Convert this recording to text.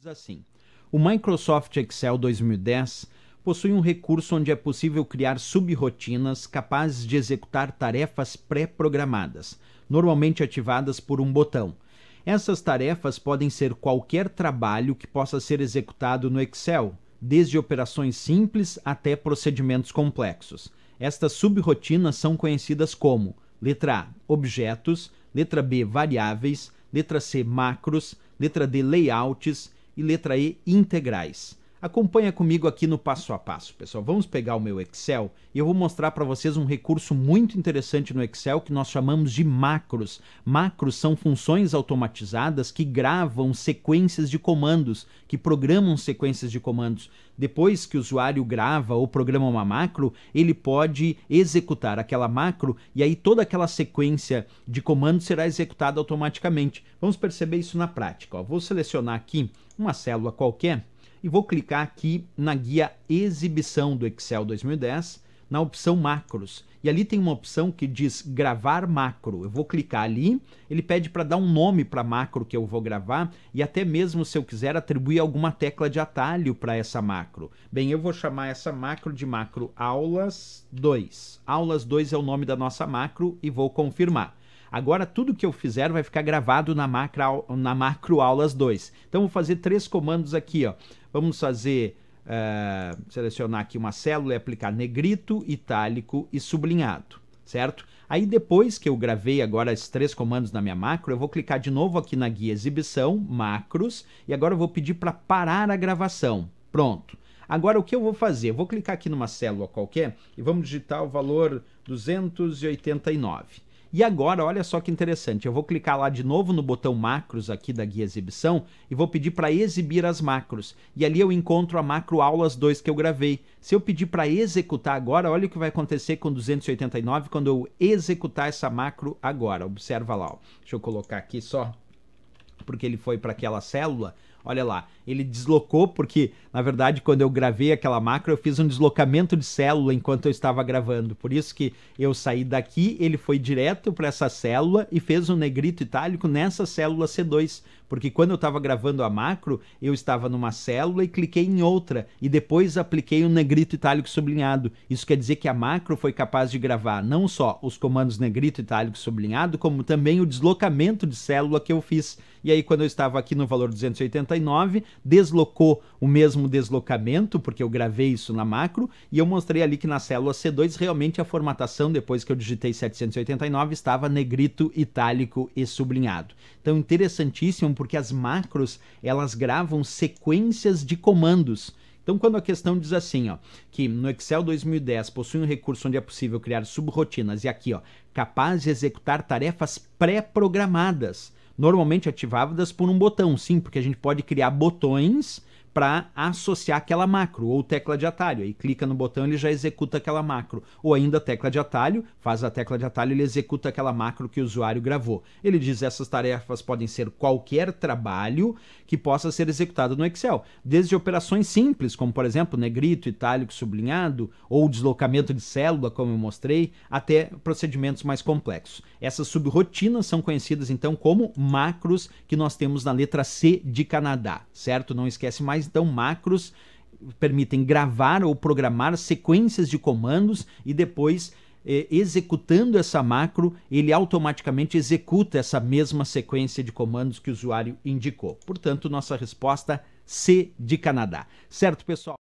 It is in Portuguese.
Diz assim: O Microsoft Excel 2010 possui um recurso onde é possível criar subrotinas capazes de executar tarefas pré-programadas, normalmente ativadas por um botão. Essas tarefas podem ser qualquer trabalho que possa ser executado no Excel, desde operações simples até procedimentos complexos. Estas subrotinas são conhecidas como letra A, objetos, letra B, variáveis, letra C, macros, letra D, layouts e letra E integrais. Acompanha comigo aqui no passo a passo, pessoal. Vamos pegar o meu Excel e eu vou mostrar para vocês um recurso muito interessante no Excel que nós chamamos de macros. Macros são funções automatizadas que gravam sequências de comandos, que programam sequências de comandos. Depois que o usuário grava ou programa uma macro, ele pode executar aquela macro e aí toda aquela sequência de comandos será executada automaticamente. Vamos perceber isso na prática. Ó. Vou selecionar aqui uma célula qualquer e vou clicar aqui na guia Exibição do Excel 2010, na opção Macros. E ali tem uma opção que diz Gravar Macro. Eu vou clicar ali, ele pede para dar um nome para a macro que eu vou gravar e até mesmo, se eu quiser, atribuir alguma tecla de atalho para essa macro. Bem, eu vou chamar essa macro de macro Aulas 2. Aulas 2 é o nome da nossa macro e vou confirmar. Agora tudo que eu fizer vai ficar gravado na, macro, na macro aulas 2. Então vou fazer três comandos aqui, ó. Vamos fazer uh, selecionar aqui uma célula e aplicar negrito, itálico e sublinhado, certo? Aí depois que eu gravei agora esses três comandos na minha macro, eu vou clicar de novo aqui na guia exibição, macros, e agora eu vou pedir para parar a gravação. Pronto. Agora o que eu vou fazer? Eu vou clicar aqui numa célula qualquer e vamos digitar o valor 289. E agora, olha só que interessante, eu vou clicar lá de novo no botão macros aqui da guia exibição e vou pedir para exibir as macros. E ali eu encontro a macro aulas 2 que eu gravei. Se eu pedir para executar agora, olha o que vai acontecer com 289 quando eu executar essa macro agora. Observa lá, ó. deixa eu colocar aqui só porque ele foi para aquela célula Olha lá, ele deslocou porque, na verdade, quando eu gravei aquela macro, eu fiz um deslocamento de célula enquanto eu estava gravando. Por isso que eu saí daqui, ele foi direto para essa célula e fez um negrito itálico nessa célula C2, porque quando eu estava gravando a macro, eu estava numa célula e cliquei em outra e depois apliquei um negrito itálico sublinhado. Isso quer dizer que a macro foi capaz de gravar não só os comandos negrito itálico sublinhado, como também o deslocamento de célula que eu fiz. E aí, quando eu estava aqui no valor 289, deslocou o mesmo deslocamento, porque eu gravei isso na macro, e eu mostrei ali que na célula C2 realmente a formatação, depois que eu digitei 789, estava negrito, itálico e sublinhado. Então, interessantíssimo, porque as macros, elas gravam sequências de comandos. Então, quando a questão diz assim, ó, que no Excel 2010 possui um recurso onde é possível criar subrotinas e aqui, ó, capaz de executar tarefas pré-programadas normalmente ativadas por um botão, sim, porque a gente pode criar botões para associar aquela macro ou tecla de atalho. Aí clica no botão ele já executa aquela macro. Ou ainda tecla de atalho, faz a tecla de atalho ele executa aquela macro que o usuário gravou. Ele diz essas tarefas podem ser qualquer trabalho que possa ser executado no Excel, desde operações simples, como por exemplo negrito, itálico, sublinhado, ou deslocamento de célula, como eu mostrei, até procedimentos mais complexos. Essas subrotinas são conhecidas então como macros que nós temos na letra C de Canadá, certo? Não esquece mais então macros permitem gravar ou programar sequências de comandos e depois eh, executando essa macro, ele automaticamente executa essa mesma sequência de comandos que o usuário indicou. Portanto, nossa resposta C de Canadá. Certo, pessoal?